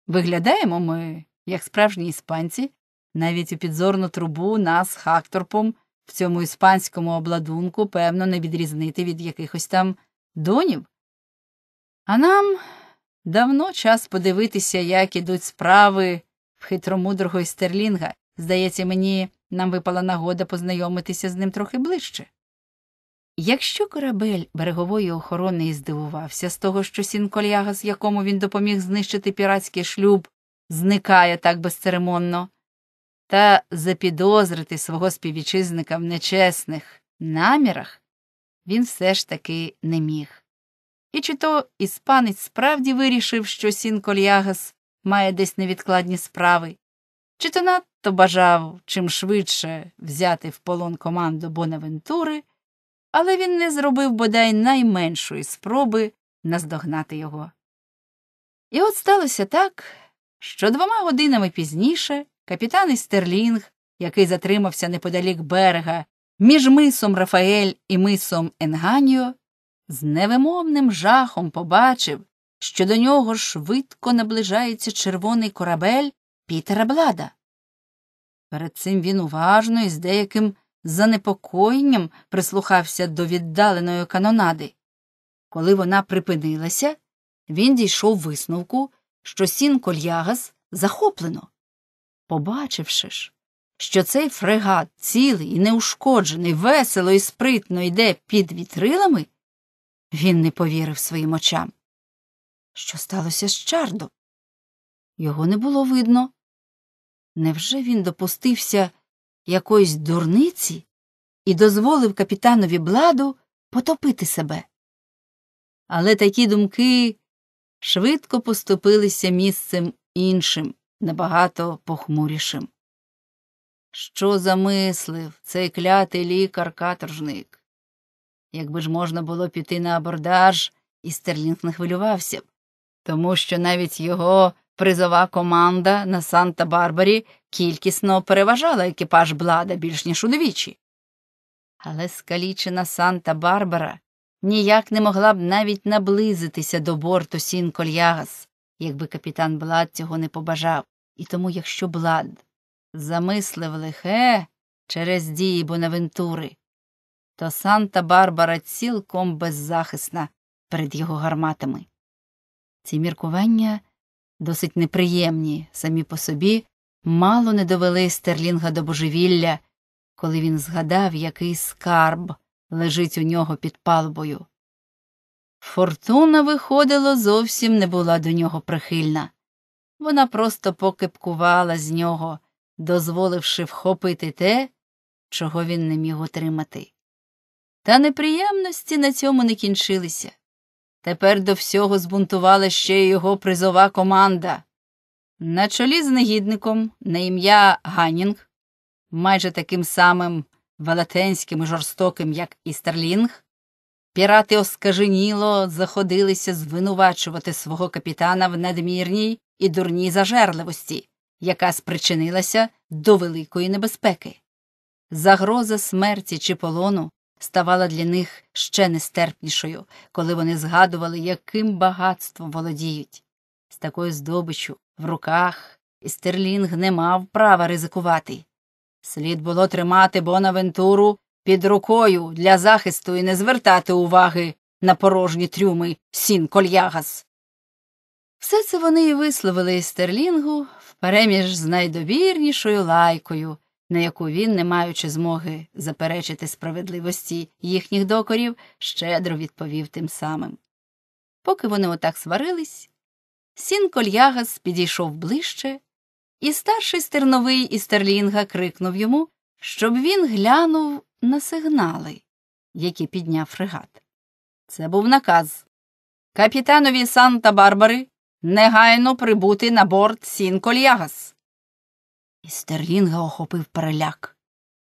Виглядаємо ми, як справжні іспанці, навіть у підзорну трубу нас хакторпом в цьому іспанському обладунку, певно, не відрізнити від якихось там донів. А нам давно час подивитися, як ідуть справи в хитромудрого Стерлінга. Здається, мені нам випала нагода познайомитися з ним трохи ближче. Якщо корабель берегової охорони і здивувався з того, що сінкольягас, якому він допоміг знищити піратський шлюб, зникає так безцеремонно, та запідозрити свого співвітчизника в нечесних намірах, він все ж таки не міг. І чи то іспанець справді вирішив, що сінкольягас має десь невідкладні справи, чи то надто бажав чим швидше взяти в полон команду Бонавентури але він не зробив бодай найменшої спроби наздогнати його. І от сталося так, що двома годинами пізніше капітан Істерлінг, який затримався неподалік берега, між мисом Рафаель і мисом Енганіо, з невимовним жахом побачив, що до нього швидко наближається червоний корабель Пітера Блада. Перед цим він уважно і з деяким занепокоєнням прислухався до віддаленої канонади. Коли вона припинилася, він дійшов висновку, що сін кольягас захоплено. Побачивши ж, що цей фрегат цілий і неушкоджений, весело і спритно йде під вітрилами, він не повірив своїм очам. Що сталося з чардо? Його не було видно. Невже він допустився якоїсь дурниці і дозволив капітанові бладу потопити себе. Але такі думки швидко поступилися місцем іншим, набагато похмурішим. Що замислив цей клятий лікар-каторжник? Якби ж можна було піти на абордаж, і Стерлінг не хвилювався б, тому що навіть його Призова команда на Санта-Барбарі кількісно переважала екіпаж Блада більш ніж удвічі. Але скалічена Санта-Барбара ніяк не могла б навіть наблизитися до борту Сін Кольягас, якби капітан Блад цього не побажав, і тому, якщо Блад замислив лихе через дії Бонавентури, то Санта-Барбара цілком беззахисна перед його гарматами. Ці міркування досить неприємні самі по собі, мало не довели стерлінга до божевілля, коли він згадав, який скарб лежить у нього під палбою. Фортуна, виходило, зовсім не була до нього прихильна. Вона просто покипкувала з нього, дозволивши вхопити те, чого він не міг отримати. Та неприємності на цьому не кінчилися. Тепер до всього збунтувала ще й його призова команда. На чолі з негідником на ім'я Ганнінг, майже таким самим велетенським і жорстоким, як і Стерлінг, пірати оскаженіло заходилися звинувачувати свого капітана в надмірній і дурній зажерливості, яка спричинилася до великої небезпеки. Загроза смерті чи полону ставала для них ще нестерпнішою, коли вони згадували, яким багатством володіють. З такою здобиччю в руках Стерлінг не мав права ризикувати. Слід було тримати Бонавентуру під рукою для захисту і не звертати уваги на порожні трюми сін кольягас. Все це вони і висловили Стерлінгу впереміж з найдовірнішою лайкою на яку він, не маючи змоги заперечити справедливості їхніх докорів, щедро відповів тим самим. Поки вони отак сварились, сін кольягас підійшов ближче, і старший стерновий із стерлінга крикнув йому, щоб він глянув на сигнали, які підняв фрегат. Це був наказ капітанові Санта Барбари негайно прибути на борт сін кольягас і Стерлінга охопив переляк.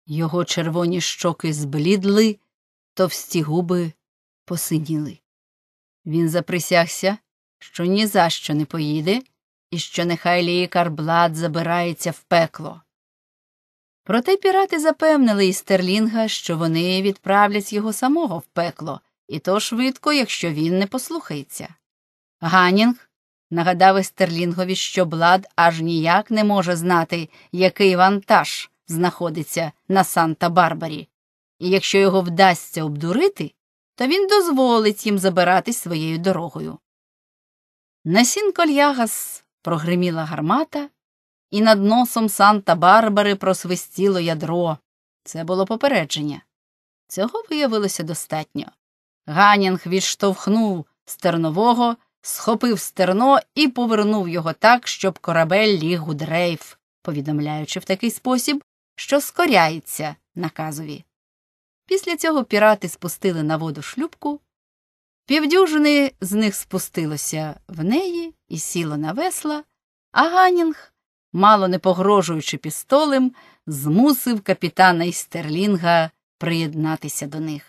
Його червоні щоки зблідли, товсті губи посиніли. Він заприсягся, що ні за що не поїде, і що нехай лікар Блад забирається в пекло. Проте пірати запевнили Істерлінга, що вони відправлять його самого в пекло, і то швидко, якщо він не послухається. Ганінг Нагадав Стерлінгові, що Блад аж ніяк не може знати, який вантаж знаходиться на Санта-Барбарі, і якщо його вдасться обдурити, то він дозволить їм забиратись своєю дорогою. На Сінкольягас прогриміла гармата, і над носом Санта-Барбари просвистіло ядро. Це було попередження. Цього виявилося достатньо. Ганінг відштовхнув стернового схопив стерно і повернув його так, щоб корабель ліг у дрейф, повідомляючи в такий спосіб, що скоряється наказові. Після цього пірати спустили на воду шлюпку. Півдюжини з них спустилося в неї і сіло на весла, а Ганінг, мало не погрожуючи пістолем, змусив капітана Істерлінга приєднатися до них.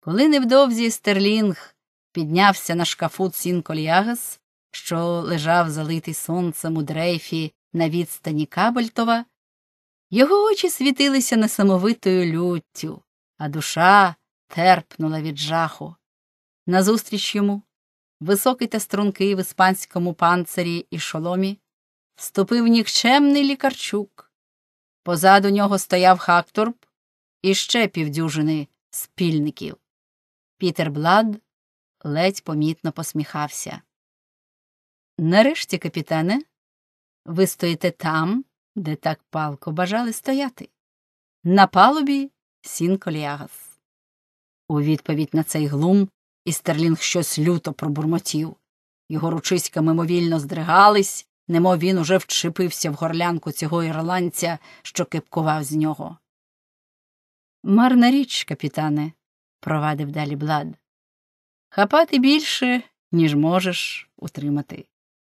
Коли невдовзі Стерлінг піднявся на шкафу цін що лежав залитий сонцем у дрейфі на відстані Кабельтова, його очі світилися несамовитою люттю, а душа терпнула від жаху. Назустріч йому, високий та стрункий в іспанському панцирі і шоломі, вступив нікчемний лікарчук. Позаду нього стояв хакторб і ще півдюжини спільників. Пітер Блад ледь помітно посміхався. Нарешті, капітане, ви стоїте там, де так палко бажали стояти, на палубі Сінколіагас. У відповідь на цей глум Істерлінг щось люто пробурмотів. Його ручиська мимовільно здригались, немов він уже вчепився в горлянку цього ірландця, що кипкував з нього. Марна річ, капітане, провадив далі Блад хапати більше, ніж можеш утримати.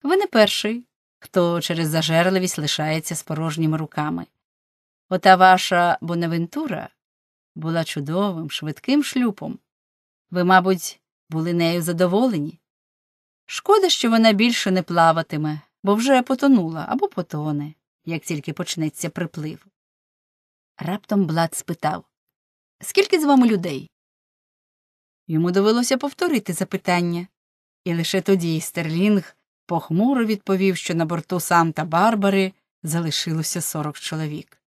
Ви не перший, хто через зажерливість лишається з порожніми руками. Ота ваша Бонавентура була чудовим, швидким шлюпом. Ви, мабуть, були нею задоволені. Шкода, що вона більше не плаватиме, бо вже потонула або потоне, як тільки почнеться приплив. Раптом Блад спитав Скільки з вами людей? Йому довелося повторити запитання, і лише тоді Стерлінг похмуро відповів, що на борту Санта Барбари залишилося 40 чоловік.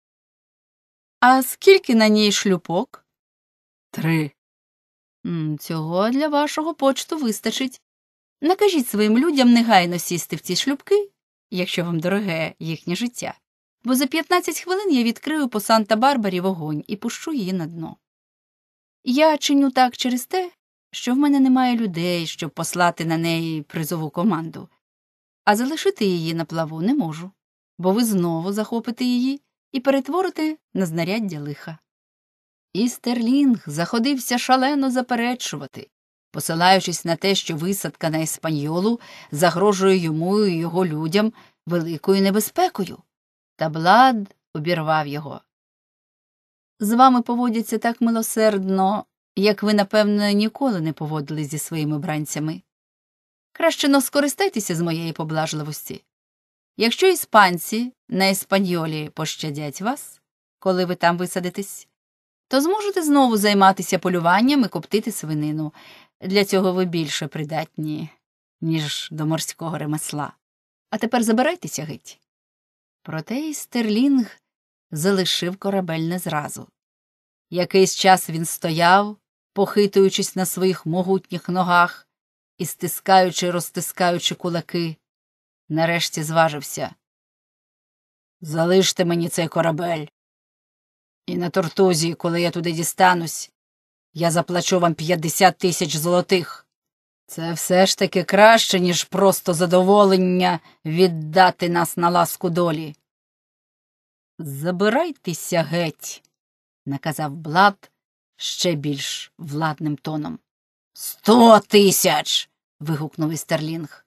А скільки на ній шлюпок? Три. Цього для вашого почту вистачить. Накажіть своїм людям негайно сісти в ці шлюпки, якщо вам дороге їхнє життя, бо за 15 хвилин я відкрию по Санта Барбарі вогонь і пущу її на дно. Я чиню так через те, що в мене немає людей, щоб послати на неї призову команду, а залишити її на плаву не можу, бо ви знову захопите її і перетворите на знаряддя лиха. І Стерлінг заходився шалено заперечувати, посилаючись на те, що висадка на еспаньолу загрожує йому і його людям великою небезпекою. Та Блад обірвав його з вами поводяться так милосердно, як ви, напевно, ніколи не поводились зі своїми бранцями. Краще но скористайтеся з моєї поблажливості. Якщо іспанці на іспаньолі пощадять вас, коли ви там висадитесь, то зможете знову займатися полюванням і коптити свинину. Для цього ви більше придатні, ніж до морського ремесла. А тепер забирайтеся геть. Проте і Стерлінг залишив корабель не зразу. Якийсь час він стояв, похитуючись на своїх могутніх ногах і стискаючи, розтискаючи кулаки, нарешті зважився. Залиште мені цей корабель. І на тортузі, коли я туди дістанусь, я заплачу вам 50 тисяч золотих. Це все ж таки краще, ніж просто задоволення віддати нас на ласку долі. Забирайтеся геть, наказав Блад ще більш владним тоном. Сто тисяч. вигукнув Істерлінг.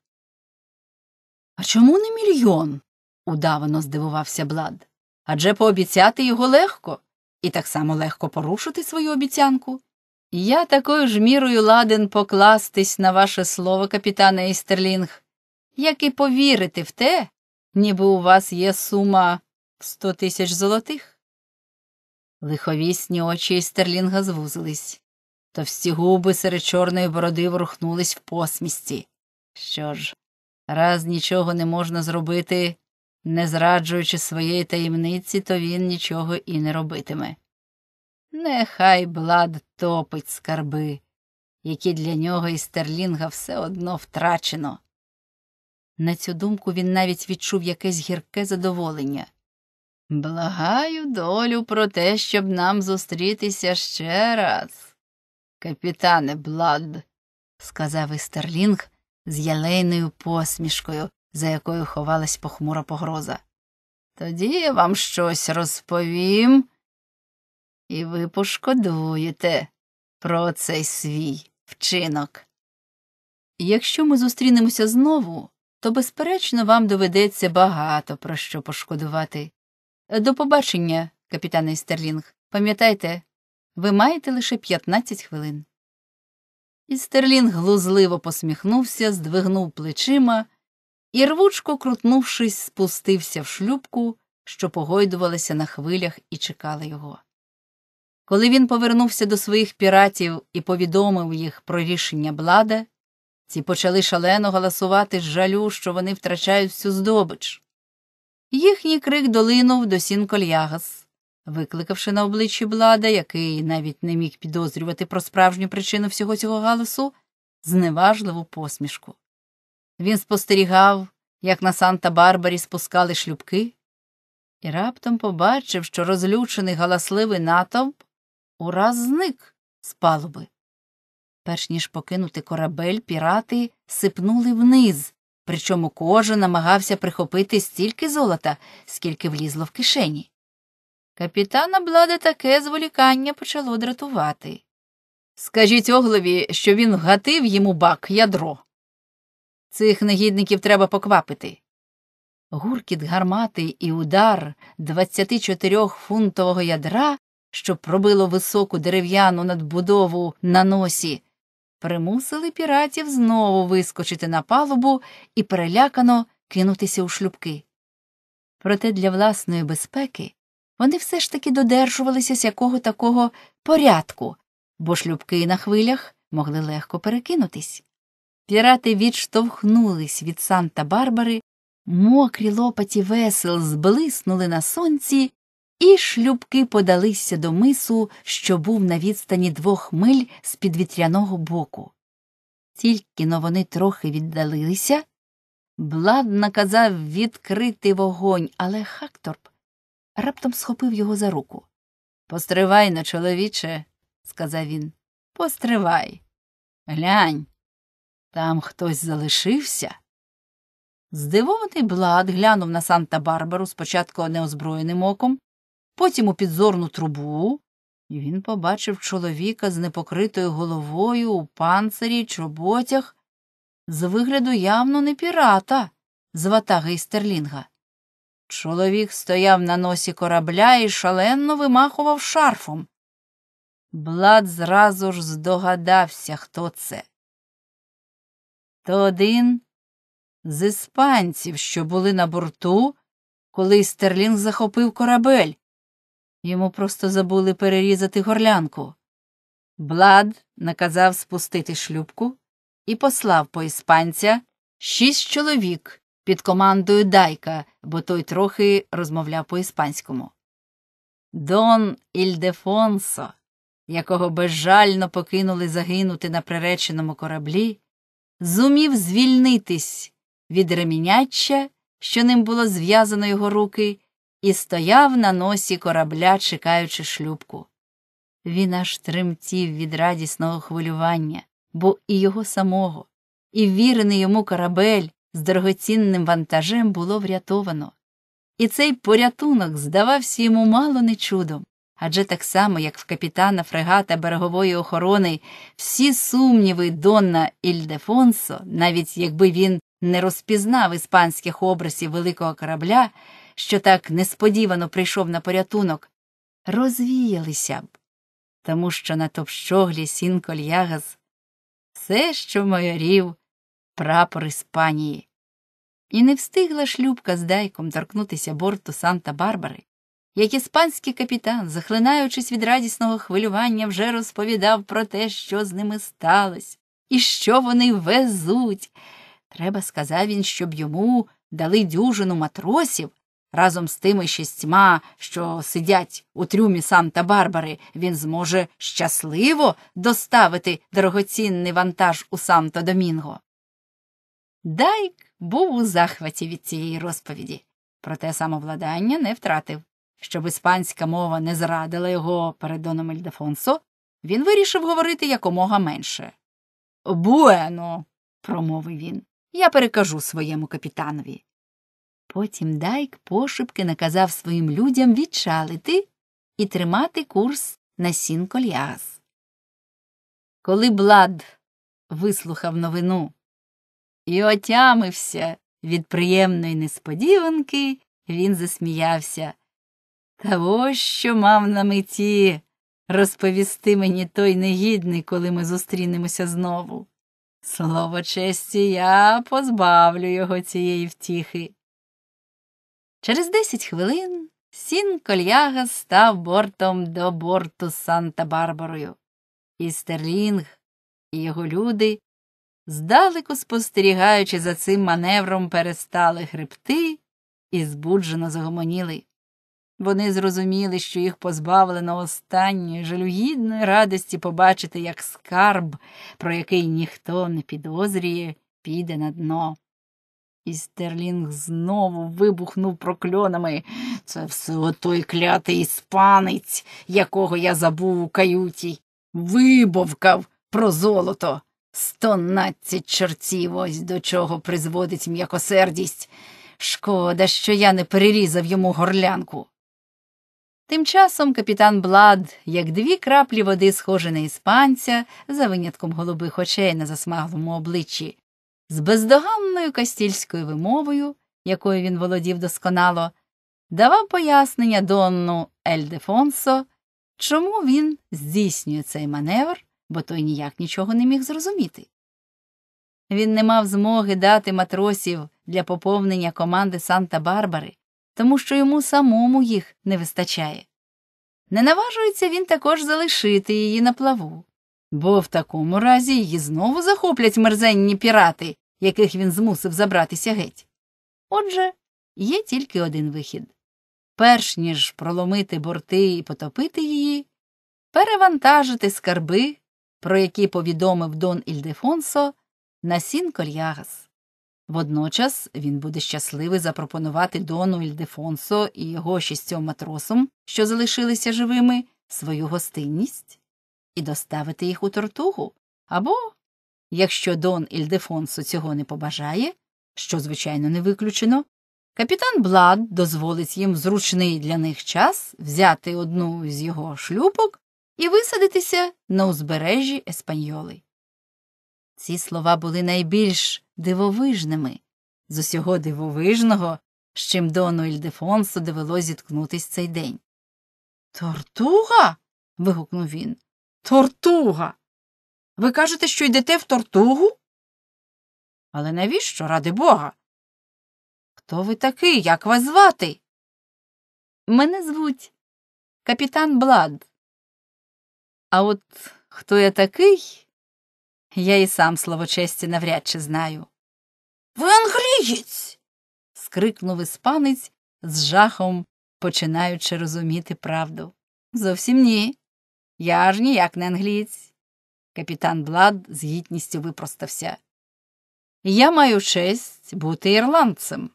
А чому не мільйон? удавано здивувався Блад. Адже пообіцяти його легко, і так само легко порушити свою обіцянку. Я такою ж мірою ладен покластись на ваше слово, капітане Істерлінг, як і повірити в те, ніби у вас є сума Сто тисяч золотих. Лиховісні очі Стерлінга звузились, товсті губи серед чорної бороди ворухнулись в посмісті. Що ж, раз нічого не можна зробити, не зраджуючи своєї таємниці, то він нічого і не робитиме. Нехай блад топить скарби, які для нього і Стерлінга все одно втрачено. На цю думку він навіть відчув якесь гірке задоволення. Благаю долю про те, щоб нам зустрітися ще раз, капітане Блад, сказав Істерлінг з ялейною посмішкою, за якою ховалась похмура погроза. Тоді я вам щось розповім, і ви пошкодуєте про цей свій вчинок. Якщо ми зустрінемося знову, то, безперечно, вам доведеться багато про що пошкодувати. Е, до побачення, капітане Стерлінг, Пам'ятайте, ви маєте лише 15 хвилин. І Істерлінг глузливо посміхнувся, здвигнув плечима і, рвучко крутнувшись, спустився в шлюбку, що погойдувалася на хвилях і чекала його. Коли він повернувся до своїх піратів і повідомив їх про рішення блада, ці почали шалено галасувати з жалю, що вони втрачають всю здобич. Їхній крик долинув до сін кольягас, викликавши на обличчі Блада, який навіть не міг підозрювати про справжню причину всього цього галасу, зневажливу посмішку. Він спостерігав, як на Санта Барбарі спускали шлюбки, і раптом побачив, що розлючений галасливий натовп ураз зник з палуби. Перш ніж покинути корабель, пірати сипнули вниз, причому кожен намагався прихопити стільки золота, скільки влізло в кишені. Капітана Блада таке зволікання почало дратувати. Скажіть оглові, що він вгатив йому бак ядро. Цих негідників треба поквапити. Гуркіт гармати і удар 24-фунтового ядра, що пробило високу дерев'яну надбудову на носі, примусили піратів знову вискочити на палубу і перелякано кинутися у шлюбки. Проте для власної безпеки вони все ж таки додержувалися з якого такого порядку, бо шлюбки на хвилях могли легко перекинутись. Пірати відштовхнулись від Санта Барбари, мокрі лопаті весел зблиснули на сонці і шлюбки подалися до мису, що був на відстані двох миль з під вітряного боку. Тільки но вони трохи віддалилися. Блад наказав відкрити вогонь, але Хакторп раптом схопив його за руку. Постривай на чоловіче, сказав він. Постривай. Глянь, там хтось залишився. Здивований Блад глянув на Санта Барбару спочатку неозброєним оком, потім у підзорну трубу, і він побачив чоловіка з непокритою головою у панцирі, чоботях, з вигляду явно не пірата, з ватаги і стерлінга. Чоловік стояв на носі корабля і шалено вимахував шарфом. Блад зразу ж здогадався, хто це. То один з іспанців, що були на борту, коли Стерлінг захопив корабель, Йому просто забули перерізати горлянку. Блад наказав спустити шлюпку і послав по іспанця шість чоловік під командою Дайка, бо той трохи розмовляв по іспанському. Дон Ільдефонсо, якого безжально покинули загинути на приреченому кораблі, зумів звільнитись від реміняча, що ним було зв'язано його руки і стояв на носі корабля, чекаючи шлюпку. Він аж тремтів від радісного хвилювання, бо і його самого, і вірений йому корабель з дорогоцінним вантажем було врятовано. І цей порятунок здавався йому мало не чудом. Адже так само, як в капітана фрегата берегової охорони, всі сумніви Донна Ільдефонсо, навіть якби він не розпізнав іспанських образів великого корабля, що так несподівано прийшов на порятунок, розвіялися б, тому що на топщоглі сін кольягаз все, що майорів, прапор Іспанії. І не встигла шлюбка з дайком торкнутися борту Санта Барбари, як іспанський капітан, захлинаючись від радісного хвилювання, вже розповідав про те, що з ними сталося, і що вони везуть. Треба сказав він, щоб йому дали дюжину матросів, Разом з тими шістьма, що сидять у трюмі Санта-Барбари, він зможе щасливо доставити дорогоцінний вантаж у Санто Домінго. Дайк був у захваті від цієї розповіді, проте самовладання не втратив. Щоб іспанська мова не зрадила його перед Доном Ельдефонсо, він вирішив говорити якомога менше. Буено, промовив він, я перекажу своєму капітанові. Потім Дайк пошепки наказав своїм людям відчалити і тримати курс на сін кольяс. Коли Блад вислухав новину і отямився від приємної несподіванки, він засміявся. Та ось що мав на меті розповісти мені той негідний, коли ми зустрінемося знову. Слово честі, я позбавлю його цієї втіхи. Через десять хвилин сін кольяга став бортом до борту з Санта-Барбарою. І Стерлінг і його люди, здалеку спостерігаючи за цим маневром, перестали хребти і збуджено загомоніли. Вони зрозуміли, що їх позбавлено останньої жалюгідної радості побачити, як скарб, про який ніхто не підозрює, піде на дно. І Стерлінг знову вибухнув прокльонами. Це все отой клятий іспанець, якого я забув у каюті, вибовкав про золото. Стонадцять чорців ось до чого призводить м'якосердість. Шкода, що я не перерізав йому горлянку. Тим часом капітан Блад, як дві краплі води, схоже на іспанця, за винятком голубих очей на засмаглому обличчі, з бездоганною кастільською вимовою, якою він володів досконало, давав пояснення Донну Ельдефонсо, чому він здійснює цей маневр, бо той ніяк нічого не міг зрозуміти. Він не мав змоги дати матросів для поповнення команди Санта Барбари, тому що йому самому їх не вистачає. Не наважується він також залишити її на плаву. Бо в такому разі її знову захоплять мерзенні пірати, яких він змусив забратися геть. Отже, є тільки один вихід перш ніж проломити борти і потопити її, перевантажити скарби, про які повідомив Дон Ільдефонсо, на сін Кольягас. Водночас він буде щасливий запропонувати дону Ільдефонсо і його шістьом матросам, що залишилися живими, свою гостинність і доставити їх у тортугу, або, якщо Дон Ільдефонсо цього не побажає, що, звичайно, не виключено, капітан Блад дозволить їм в зручний для них час взяти одну з його шлюпок і висадитися на узбережжі Еспаньоли. Ці слова були найбільш дивовижними з усього дивовижного, з чим Дону Ільдефонсо довелось зіткнутись цей день. Тортуга. вигукнув він. Тортуга. Ви кажете, що йдете в тортугу? Але навіщо, ради Бога? Хто ви такий? Як вас звати? Мене звуть капітан Блад. А от хто я такий, я і сам слово честі навряд чи знаю. Ви англієць. скрикнув іспанець з жахом, починаючи розуміти правду. Зовсім ні. Я ж ніяк не англієць. Капітан Блад з гідністю випростався. Я маю честь бути ірландцем.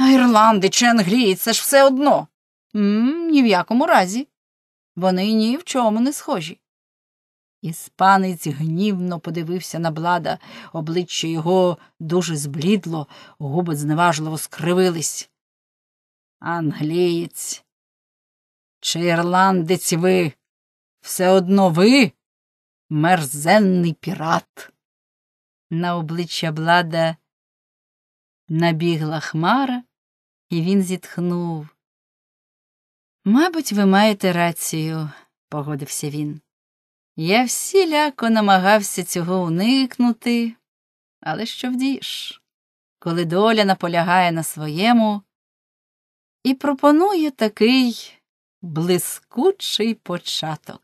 А ірландець чи англієць, це ж все одно. М -м, ні в якому разі. Вони ні в чому не схожі. Іспанець гнівно подивився на блада, обличчя його дуже зблідло, губи зневажливо скривились. Англієць. Чи ірландець ви? Все одно ви мерзенний пірат. На обличчя Блада набігла хмара, і він зітхнув. Мабуть, ви маєте рацію, погодився він. Я всіляко намагався цього уникнути, але що вдієш, коли доля наполягає на своєму і пропонує такий блискучий початок.